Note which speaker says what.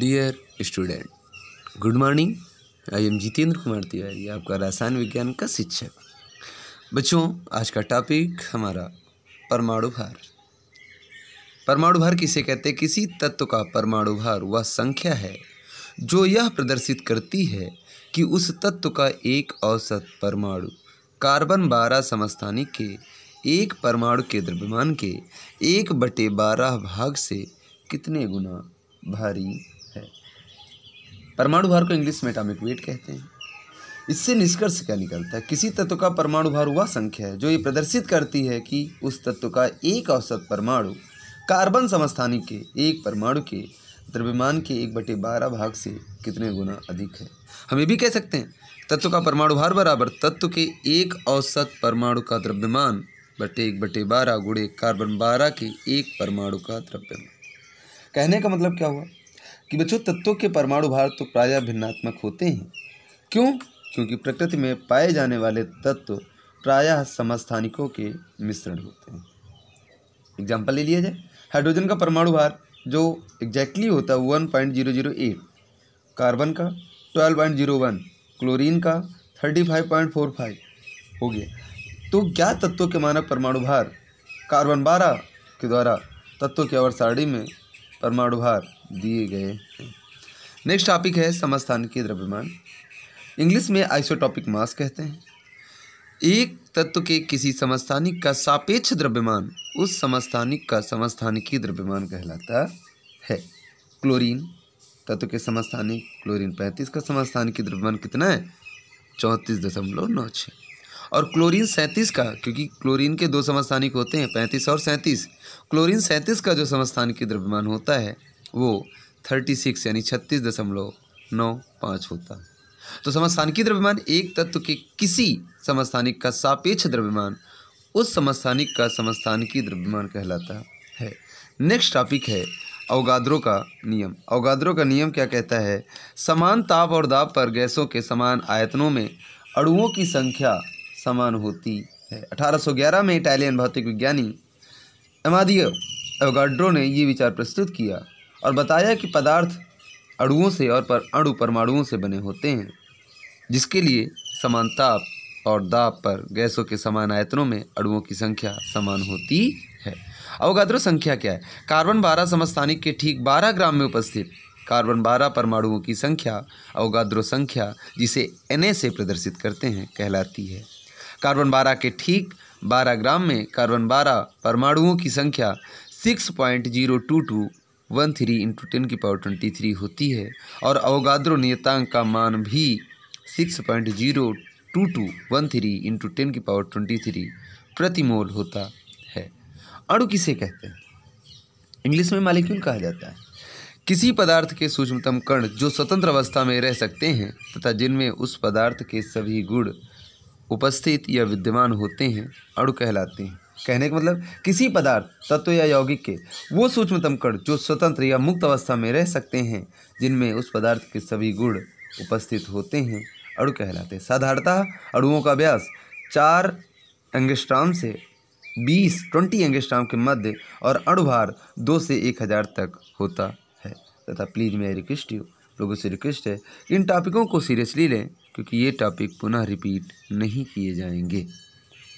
Speaker 1: dear student good morning I am Jitendra Kumar Tiwari आपका रसायन विज्ञान का शिक्षक बच्चों आज का टॉपिक हमारा परमाणु भार परमाणु भार किसे कहते हैं किसी तत्व का परमाणु भार वह संख्या है जो यह प्रदर्शित करती है कि उस तत्व का एक औसत परमाणु कार्बन बारह समस्थानिक के एक परमाणु के द्रव्यमान के एक बटे बारह भाग से कितने गुना भारी है परमाणु भार को इंग्लिश में एटॉमिक वेट कहते हैं इससे निष्कर्ष क्या निकलता है किसी तत्व का परमाणु भार वह संख्या है जो ये प्रदर्शित करती है कि उस तत्व का एक औसत परमाणु कार्बन समस्थानी के एक परमाणु के द्रव्यमान के एक बटे बारह भाग से कितने गुना अधिक है हम ये भी कह सकते हैं तत्व का परमाणु भार बराबर तत्व के एक औसत परमाणु का द्रव्यमान बटे एक बटे बारह गुड़े कार्बन बारह के एक परमाणु का द्रव्यमान कहने का मतलब क्या हुआ कि बच्चों तत्वों के परमाणु भार तो प्रायः भिन्नात्मक होते हैं क्यों क्योंकि प्रकृति में पाए जाने वाले तत्व प्रायः समस्थानिकों के मिश्रण होते हैं एग्जाम्पल ले लिया जाए हाइड्रोजन का परमाणु भार जो एग्जैक्टली होता है one point zero zero eight carbon का twelve point zero one chlorine का thirty five point four five हो गया तो क्या तत्वों के मानक परमाणु भार कार्बन बारह के द्वारा तत्वों की अवर सारणी में परमाणुभार दिए गए हैं नेक्स्ट टॉपिक है समस्थान की द्रव्यमान इंग्लिश में आइसोटॉपिक मास कहते हैं एक तत्व के किसी समस्थानिक का सापेक्ष द्रव्यमान उस समस्थानिक का समस्थानिकी द्रव्यमान कहलाता है क्लोरीन तत्व के समस्थानिक क्लोरीन पैंतीस का समस्थानिकी द्रव्यमान कितना है चौंतीस दशमलव नौ छः और क्लोरीन सैंतीस का क्योंकि क्लोरीन के दो समस्थानिक होते हैं पैंतीस और सैंतीस क्लोरीन सैंतीस का जो की द्रव्यमान होता है वो थर्टी सिक्स यानी छत्तीस दशमलव नौ पाँच होता है तो की द्रव्यमान एक तत्व के किसी समस्थानिक का सापेक्ष द्रव्यमान उस समस्थानिक का की द्रव्यमान कहलाता है नेक्स्ट टॉपिक है अवगाद्रों का नियम अवगाद्रों का नियम क्या कहता है समान ताप और दाब पर गैसों के समान आयतनों में अणुओं की संख्या समान होती है 1811 में इटालियन भौतिक विज्ञानी एमादियो एवगाड्रो ने ये विचार प्रस्तुत किया और बताया कि पदार्थ अणुओं से और पर अणु परमाणुओं से बने होते हैं जिसके लिए समान ताप और दाब पर गैसों के समान आयतनों में अणुओं की संख्या समान होती है अवगाद्रो संख्या क्या है कार्बन बारह समस्थानिक के ठीक बारह ग्राम में उपस्थित कार्बन बारह परमाणुओं की संख्या अवगाद्रो संख्या जिसे एन से प्रदर्शित करते हैं कहलाती है कार्बन बारह के ठीक बारह ग्राम में कार्बन बारह परमाणुओं की संख्या six point zero two two one three into ten की पावर ट्वेंटी थ्री होती है और अवगाद्रो नियतांक का मान भी six point zero two two one three into ten की पावर ट्वेंटी थ्री प्रतिमोल होता है अणु किसे कहते हैं इंग्लिश में मालिक्यूल कहा जाता है किसी पदार्थ के सूक्ष्मतम कण जो स्वतंत्र अवस्था में रह सकते हैं तथा जिनमें उस पदार्थ के सभी गुण उपस्थित या विद्यमान होते हैं अणु कहलाते हैं कहने का मतलब किसी पदार्थ तत्व या यौगिक के वो सूक्ष्मतम कण जो स्वतंत्र या मुक्त अवस्था में रह सकते हैं जिनमें उस पदार्थ के सभी गुण उपस्थित होते हैं अणु कहलाते हैं साधारणतः अणुओं का अभ्यास चार एंगस्ट्राम से बीस ट्वेंटी एंगस्ट्राम के मध्य और अणुभार दो से एक हज़ार तक होता है तथा प्लीज़ मे रिक्वेस्ट यू लोगों से रिक्वेस्ट है इन टॉपिकों को सीरियसली लें क्योंकि ये टॉपिक पुनः रिपीट नहीं किए जाएंगे